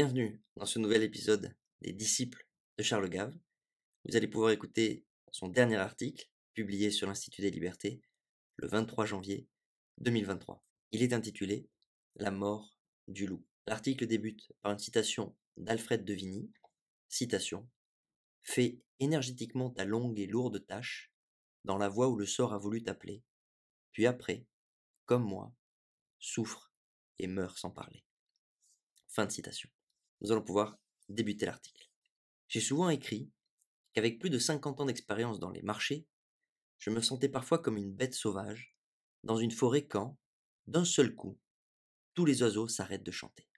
Bienvenue dans ce nouvel épisode des disciples de Charles Gave. Vous allez pouvoir écouter son dernier article publié sur l'Institut des libertés le 23 janvier 2023. Il est intitulé La mort du loup. L'article débute par une citation d'Alfred de Vigny. Citation Fais énergétiquement ta longue et lourde tâche dans la voie où le sort a voulu t'appeler, puis après, comme moi, souffre et meurs sans parler. Fin de citation nous allons pouvoir débuter l'article. J'ai souvent écrit qu'avec plus de 50 ans d'expérience dans les marchés, je me sentais parfois comme une bête sauvage, dans une forêt quand, d'un seul coup, tous les oiseaux s'arrêtent de chanter.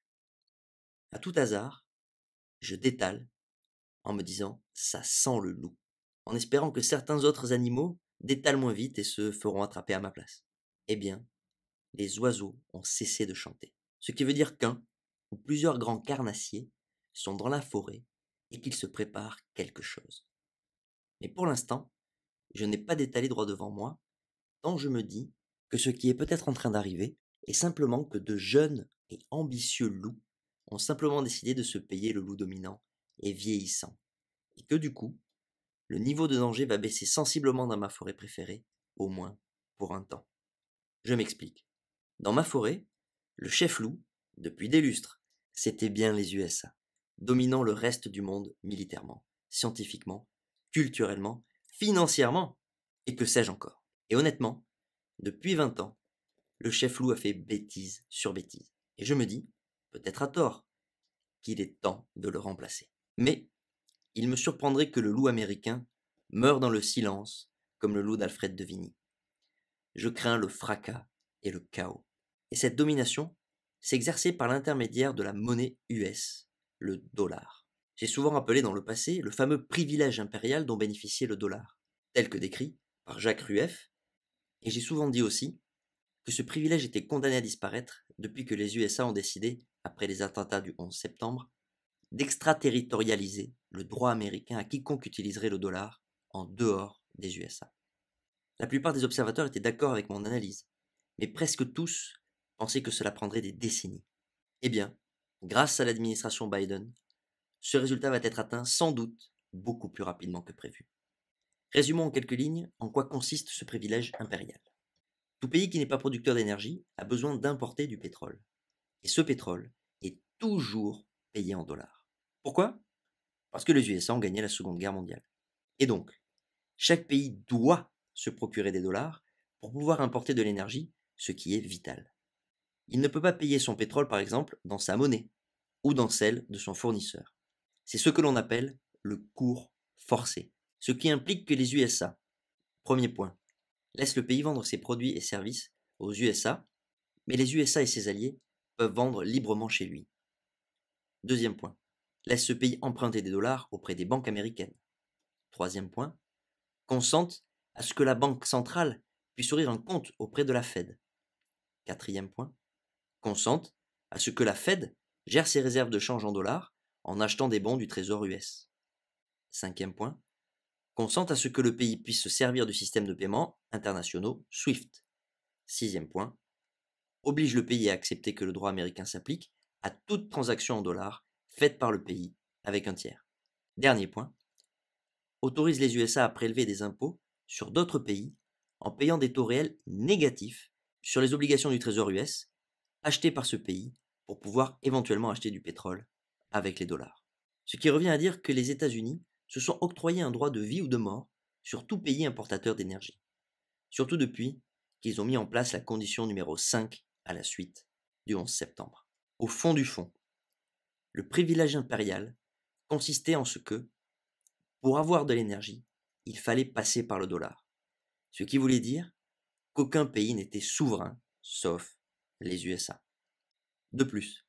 À tout hasard, je détale en me disant ça sent le loup, en espérant que certains autres animaux détalent moins vite et se feront attraper à ma place. Eh bien, les oiseaux ont cessé de chanter, ce qui veut dire qu'un où plusieurs grands carnassiers sont dans la forêt et qu'ils se préparent quelque chose. Mais pour l'instant, je n'ai pas d'étalé droit devant moi, tant je me dis que ce qui est peut-être en train d'arriver est simplement que de jeunes et ambitieux loups ont simplement décidé de se payer le loup dominant et vieillissant, et que du coup, le niveau de danger va baisser sensiblement dans ma forêt préférée, au moins pour un temps. Je m'explique. Dans ma forêt, le chef loup, depuis des lustres, c'était bien les USA, dominant le reste du monde militairement, scientifiquement, culturellement, financièrement, et que sais-je encore. Et honnêtement, depuis 20 ans, le chef loup a fait bêtise sur bêtise. Et je me dis, peut-être à tort, qu'il est temps de le remplacer. Mais il me surprendrait que le loup américain meure dans le silence comme le loup d'Alfred de Vigny. Je crains le fracas et le chaos. Et cette domination, s'exerçait par l'intermédiaire de la monnaie US, le dollar. J'ai souvent appelé dans le passé le fameux privilège impérial dont bénéficiait le dollar, tel que décrit par Jacques Rueff, et j'ai souvent dit aussi que ce privilège était condamné à disparaître depuis que les USA ont décidé, après les attentats du 11 septembre, d'extraterritorialiser le droit américain à quiconque utiliserait le dollar en dehors des USA. La plupart des observateurs étaient d'accord avec mon analyse, mais presque tous Pensez que cela prendrait des décennies. Eh bien, grâce à l'administration Biden, ce résultat va être atteint sans doute beaucoup plus rapidement que prévu. Résumons en quelques lignes en quoi consiste ce privilège impérial. Tout pays qui n'est pas producteur d'énergie a besoin d'importer du pétrole. Et ce pétrole est toujours payé en dollars. Pourquoi Parce que les USA ont gagné la Seconde Guerre mondiale. Et donc, chaque pays doit se procurer des dollars pour pouvoir importer de l'énergie, ce qui est vital il ne peut pas payer son pétrole, par exemple, dans sa monnaie ou dans celle de son fournisseur. C'est ce que l'on appelle le cours forcé, ce qui implique que les USA, premier point, laisse le pays vendre ses produits et services aux USA, mais les USA et ses alliés peuvent vendre librement chez lui. Deuxième point, laisse ce pays emprunter des dollars auprès des banques américaines. Troisième point, consente à ce que la banque centrale puisse ouvrir un compte auprès de la Fed. Quatrième point, consente à ce que la Fed gère ses réserves de change en dollars en achetant des bons du Trésor US. Cinquième point, consente à ce que le pays puisse se servir du système de paiement internationaux SWIFT. Sixième point, oblige le pays à accepter que le droit américain s'applique à toute transaction en dollars faite par le pays avec un tiers. Dernier point, autorise les USA à prélever des impôts sur d'autres pays en payant des taux réels négatifs sur les obligations du Trésor US Acheté par ce pays pour pouvoir éventuellement acheter du pétrole avec les dollars. Ce qui revient à dire que les États-Unis se sont octroyés un droit de vie ou de mort sur tout pays importateur d'énergie. Surtout depuis qu'ils ont mis en place la condition numéro 5 à la suite du 11 septembre. Au fond du fond, le privilège impérial consistait en ce que, pour avoir de l'énergie, il fallait passer par le dollar. Ce qui voulait dire qu'aucun pays n'était souverain, sauf les USA. De plus,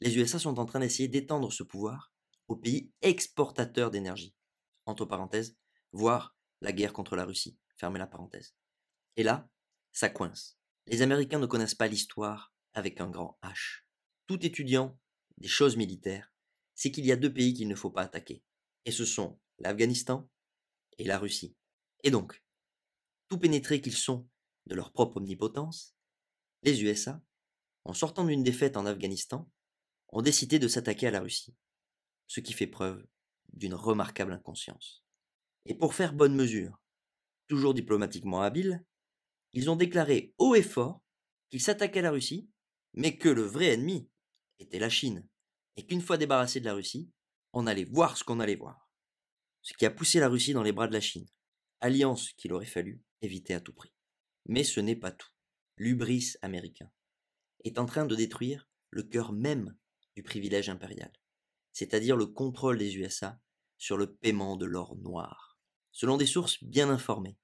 les USA sont en train d'essayer d'étendre ce pouvoir aux pays exportateurs d'énergie, entre parenthèses, voire la guerre contre la Russie, fermez la parenthèse. Et là, ça coince. Les Américains ne connaissent pas l'histoire avec un grand H. Tout étudiant des choses militaires sait qu'il y a deux pays qu'il ne faut pas attaquer, et ce sont l'Afghanistan et la Russie. Et donc, tout pénétrés qu'ils sont de leur propre omnipotence, les USA en sortant d'une défaite en Afghanistan, ont décidé de s'attaquer à la Russie, ce qui fait preuve d'une remarquable inconscience. Et pour faire bonne mesure, toujours diplomatiquement habile, ils ont déclaré haut et fort qu'ils s'attaquaient à la Russie, mais que le vrai ennemi était la Chine, et qu'une fois débarrassés de la Russie, on allait voir ce qu'on allait voir. Ce qui a poussé la Russie dans les bras de la Chine, alliance qu'il aurait fallu éviter à tout prix. Mais ce n'est pas tout. L'ubris américain est en train de détruire le cœur même du privilège impérial, c'est-à-dire le contrôle des USA sur le paiement de l'or noir. Selon des sources bien informées,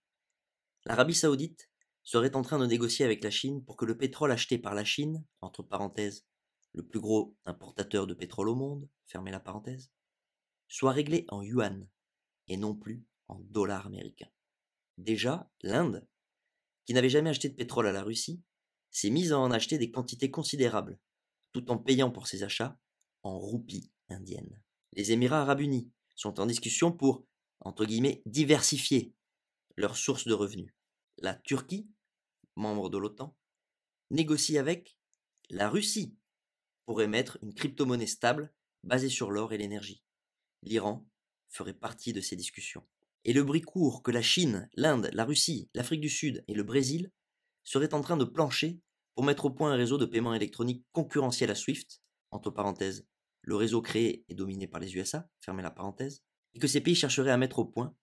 l'Arabie saoudite serait en train de négocier avec la Chine pour que le pétrole acheté par la Chine, entre parenthèses, le plus gros importateur de pétrole au monde, fermez la parenthèse, soit réglé en yuan et non plus en dollars américains. Déjà, l'Inde, qui n'avait jamais acheté de pétrole à la Russie, s'est mise à en acheter des quantités considérables, tout en payant pour ses achats en roupies indiennes. Les Émirats arabes unis sont en discussion pour, entre guillemets, diversifier leurs sources de revenus. La Turquie, membre de l'OTAN, négocie avec la Russie pour émettre une crypto-monnaie stable basée sur l'or et l'énergie. L'Iran ferait partie de ces discussions. Et le bruit court que la Chine, l'Inde, la Russie, l'Afrique du Sud et le Brésil serait en train de plancher pour mettre au point un réseau de paiement électronique concurrentiel à SWIFT, entre parenthèses, le réseau créé et dominé par les USA, fermez la parenthèse, et que ces pays chercheraient à mettre au point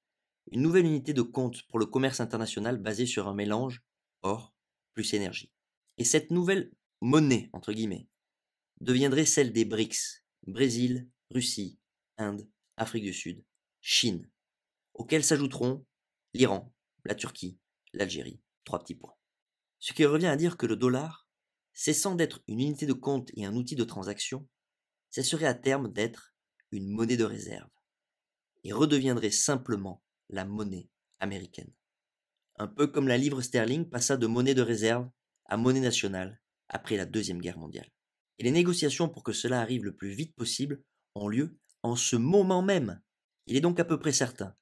une nouvelle unité de compte pour le commerce international basée sur un mélange or plus énergie. Et cette nouvelle monnaie, entre guillemets, deviendrait celle des BRICS, Brésil, Russie, Inde, Afrique du Sud, Chine, auxquels s'ajouteront l'Iran, la Turquie, l'Algérie. Trois petits points. Ce qui revient à dire que le dollar, cessant d'être une unité de compte et un outil de transaction, cesserait à terme d'être une monnaie de réserve et redeviendrait simplement la monnaie américaine. Un peu comme la livre sterling passa de monnaie de réserve à monnaie nationale après la Deuxième Guerre mondiale. Et les négociations pour que cela arrive le plus vite possible ont lieu en ce moment même. Il est donc à peu près certain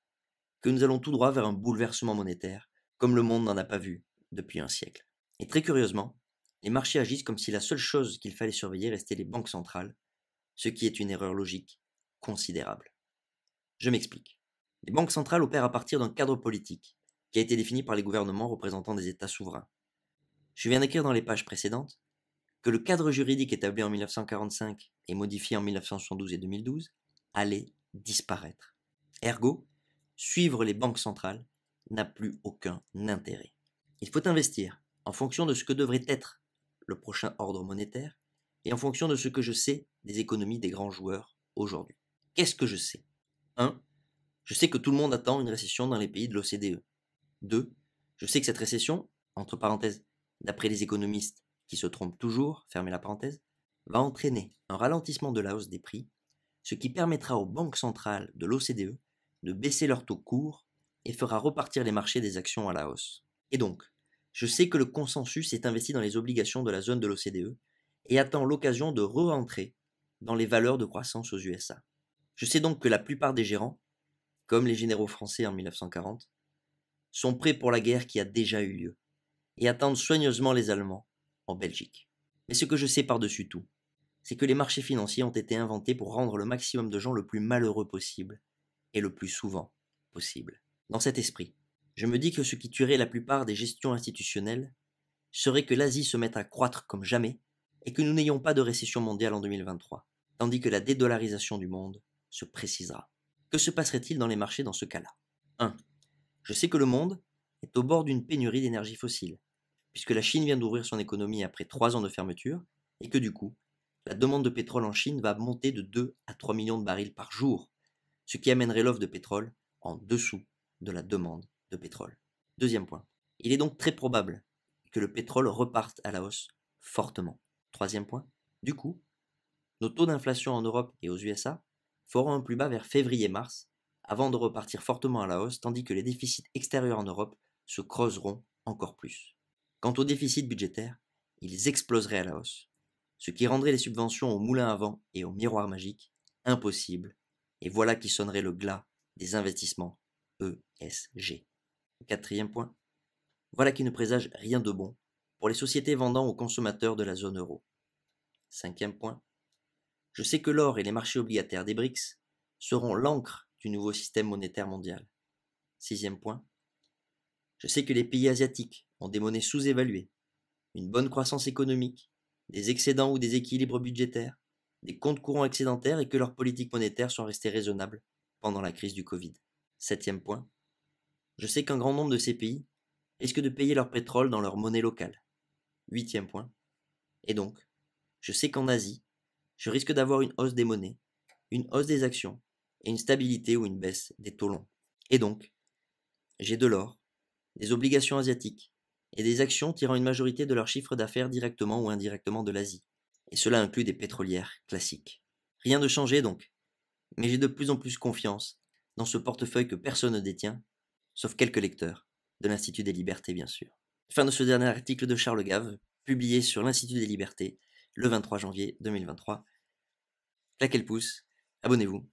que nous allons tout droit vers un bouleversement monétaire, comme le monde n'en a pas vu depuis un siècle. Et très curieusement, les marchés agissent comme si la seule chose qu'il fallait surveiller restait les banques centrales, ce qui est une erreur logique considérable. Je m'explique. Les banques centrales opèrent à partir d'un cadre politique, qui a été défini par les gouvernements représentant des États souverains. Je viens d'écrire dans les pages précédentes que le cadre juridique établi en 1945 et modifié en 1972 et 2012 allait disparaître. Ergo, suivre les banques centrales n'a plus aucun intérêt. Il faut investir en fonction de ce que devrait être le prochain ordre monétaire et en fonction de ce que je sais des économies des grands joueurs aujourd'hui. Qu'est-ce que je sais 1. Je sais que tout le monde attend une récession dans les pays de l'OCDE. E. 2. Je sais que cette récession, entre parenthèses, d'après les économistes qui se trompent toujours, fermez la parenthèse, va entraîner un ralentissement de la hausse des prix, ce qui permettra aux banques centrales de l'OCDE de baisser leurs taux courts et fera repartir les marchés des actions à la hausse. Et donc, je sais que le consensus est investi dans les obligations de la zone de l'OCDE et attend l'occasion de re-entrer dans les valeurs de croissance aux USA. Je sais donc que la plupart des gérants, comme les généraux français en 1940, sont prêts pour la guerre qui a déjà eu lieu et attendent soigneusement les Allemands en Belgique. Mais ce que je sais par-dessus tout, c'est que les marchés financiers ont été inventés pour rendre le maximum de gens le plus malheureux possible et le plus souvent possible. Dans cet esprit, je me dis que ce qui tuerait la plupart des gestions institutionnelles serait que l'Asie se mette à croître comme jamais et que nous n'ayons pas de récession mondiale en 2023, tandis que la dédollarisation du monde se précisera. Que se passerait-il dans les marchés dans ce cas-là 1. Je sais que le monde est au bord d'une pénurie d'énergie fossile, puisque la Chine vient d'ouvrir son économie après 3 ans de fermeture, et que du coup, la demande de pétrole en Chine va monter de 2 à 3 millions de barils par jour, ce qui amènerait l'offre de pétrole en dessous de la demande pétrole. Deuxième point. Il est donc très probable que le pétrole reparte à la hausse fortement. Troisième point. Du coup, nos taux d'inflation en Europe et aux USA feront un plus bas vers février-mars avant de repartir fortement à la hausse, tandis que les déficits extérieurs en Europe se creuseront encore plus. Quant aux déficits budgétaires, ils exploseraient à la hausse, ce qui rendrait les subventions au moulin à vent et au miroir magique impossibles, et voilà qui sonnerait le glas des investissements ESG. Quatrième point, voilà qui ne présage rien de bon pour les sociétés vendant aux consommateurs de la zone euro. Cinquième point, je sais que l'or et les marchés obligataires des BRICS seront l'encre du nouveau système monétaire mondial. Sixième point, je sais que les pays asiatiques ont des monnaies sous-évaluées, une bonne croissance économique, des excédents ou des équilibres budgétaires, des comptes courants excédentaires et que leurs politiques monétaires sont restées raisonnables pendant la crise du Covid. Septième point, je sais qu'un grand nombre de ces pays risquent de payer leur pétrole dans leur monnaie locale. Huitième point. Et donc, je sais qu'en Asie, je risque d'avoir une hausse des monnaies, une hausse des actions et une stabilité ou une baisse des taux longs. Et donc, j'ai de l'or, des obligations asiatiques et des actions tirant une majorité de leur chiffre d'affaires directement ou indirectement de l'Asie. Et cela inclut des pétrolières classiques. Rien de changé donc, mais j'ai de plus en plus confiance dans ce portefeuille que personne ne détient sauf quelques lecteurs, de l'Institut des libertés bien sûr. Fin de ce dernier article de Charles Gave, publié sur l'Institut des libertés le 23 janvier 2023. Claquez le pouce, abonnez-vous,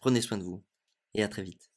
prenez soin de vous, et à très vite.